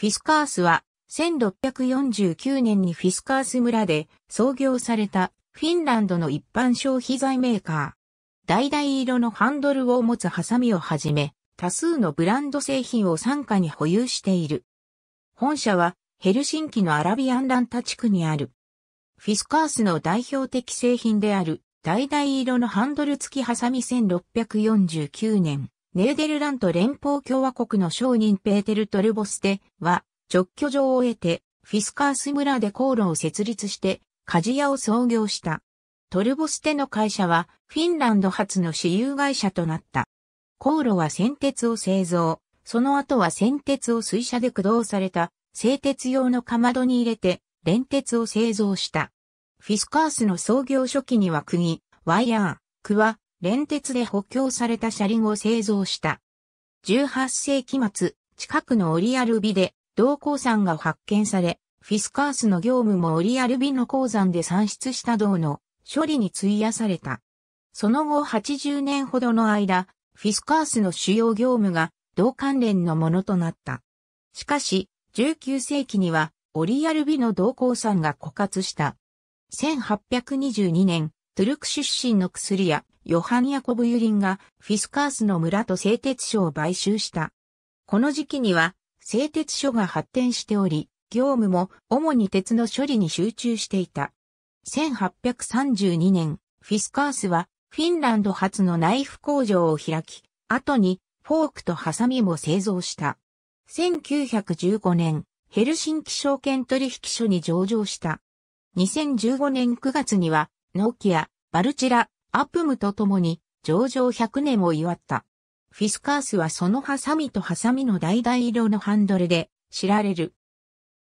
フィスカースは、1649年にフィスカース村で創業されたフィンランドの一般消費財メーカー。橙色のハンドルを持つハサミをはじめ、多数のブランド製品を傘下に保有している。本社はヘルシンキのアラビアンランタ地区にある。フィスカースの代表的製品である、橙色のハンドル付きハサミ1649年。ネーデルラント連邦共和国の商人ペーテル・トルボステは、直居場を得て、フィスカース村で航路を設立して、鍛冶屋を創業した。トルボステの会社は、フィンランド発の私有会社となった。航路は先鉄を製造、その後は先鉄を水車で駆動された、製鉄用のかまどに入れて、連鉄を製造した。フィスカースの創業初期には釘、ワイヤー、クワ、連鉄で補強された車輪を製造した。18世紀末、近くのオリアルビで銅鉱山が発見され、フィスカースの業務もオリアルビの鉱山で産出した銅の処理に費やされた。その後80年ほどの間、フィスカースの主要業務が銅関連のものとなった。しかし、19世紀にはオリアルビの銅鉱山が枯渇した。1822年、トゥルク出身の薬屋、ヨハン・ヤコブ・ユリンがフィスカースの村と製鉄所を買収した。この時期には製鉄所が発展しており、業務も主に鉄の処理に集中していた。1832年、フィスカースはフィンランド初のナイフ工場を開き、後にフォークとハサミも製造した。1915年、ヘルシンキ証券取引所に上場した。2015年9月には、ノーキア、バルチラ、アップムと共に上場100年を祝った。フィスカースはそのハサミとハサミの橙色のハンドルで知られる。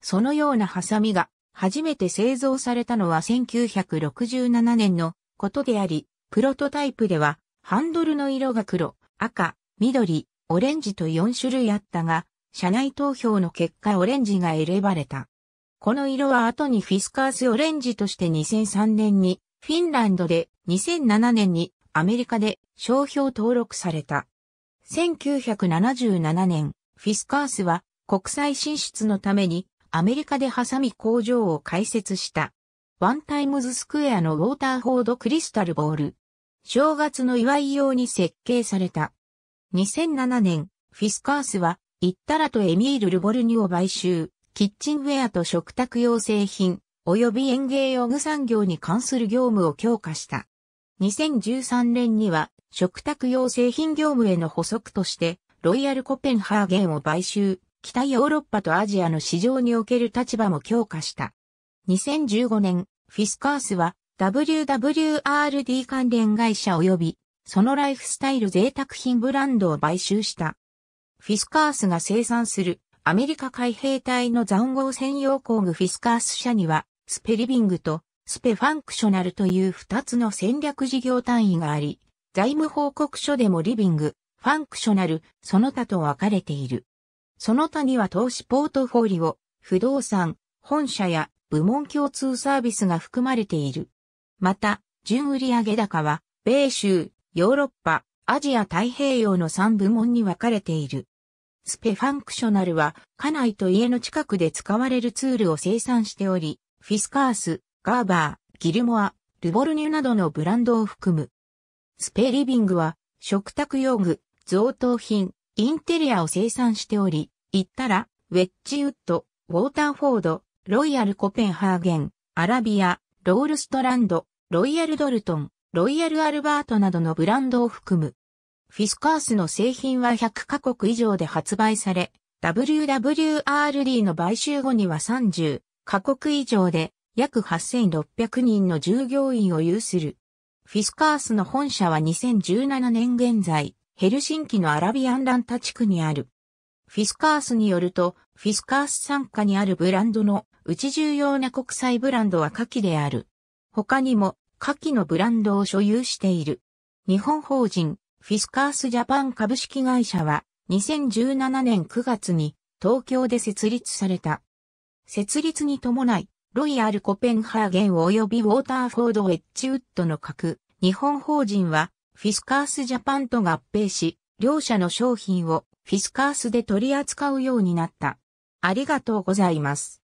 そのようなハサミが初めて製造されたのは1967年のことであり、プロトタイプではハンドルの色が黒、赤、緑、オレンジと4種類あったが、社内投票の結果オレンジが選ばれた。この色は後にフィスカースオレンジとして2003年にフィンランドで2007年にアメリカで商標登録された。1977年、フィスカースは国際進出のためにアメリカでハサミ工場を開設した。ワンタイムズスクエアのウォーターフォードクリスタルボール。正月の祝い用に設計された。2007年、フィスカースは、イッタラとエミール・ルボルニを買収、キッチンウェアと食卓用製品、及び園芸用具産業に関する業務を強化した。2013年には食卓用製品業務への補足としてロイヤルコペンハーゲンを買収、北ヨーロッパとアジアの市場における立場も強化した。2015年、フィスカースは WWRD 関連会社及びそのライフスタイル贅沢品ブランドを買収した。フィスカースが生産するアメリカ海兵隊の残壕専用工具フィスカース社にはスペリビングとスペファンクショナルという2つの戦略事業単位があり、財務報告書でもリビング、ファンクショナル、その他と分かれている。その他には投資ポートフォリオ、不動産、本社や部門共通サービスが含まれている。また、純売上高は、米州、ヨーロッパ、アジア太平洋の3部門に分かれている。スペファンクショナルは、家内と家の近くで使われるツールを生産しており、フィスカース、ガーバー、ギルモア、ルボルニュなどのブランドを含む。スペリビングは、食卓用具、贈答品、インテリアを生産しており、行ったら、ウェッジウッド、ウォーターフォード、ロイヤルコペンハーゲン、アラビア、ロールストランド、ロイヤルドルトン、ロイヤルアルバートなどのブランドを含む。フィスカースの製品は100カ国以上で発売され、WWRD の買収後には30、過国以上で約8600人の従業員を有する。フィスカースの本社は2017年現在、ヘルシンキのアラビアンランタ地区にある。フィスカースによると、フィスカース参加にあるブランドのうち重要な国際ブランドは夏季である。他にも夏季のブランドを所有している。日本法人フィスカースジャパン株式会社は2017年9月に東京で設立された。設立に伴い、ロイヤルコペンハーゲン及びウォーターフォードウェッジウッドの各日本法人はフィスカースジャパンと合併し、両社の商品をフィスカースで取り扱うようになった。ありがとうございます。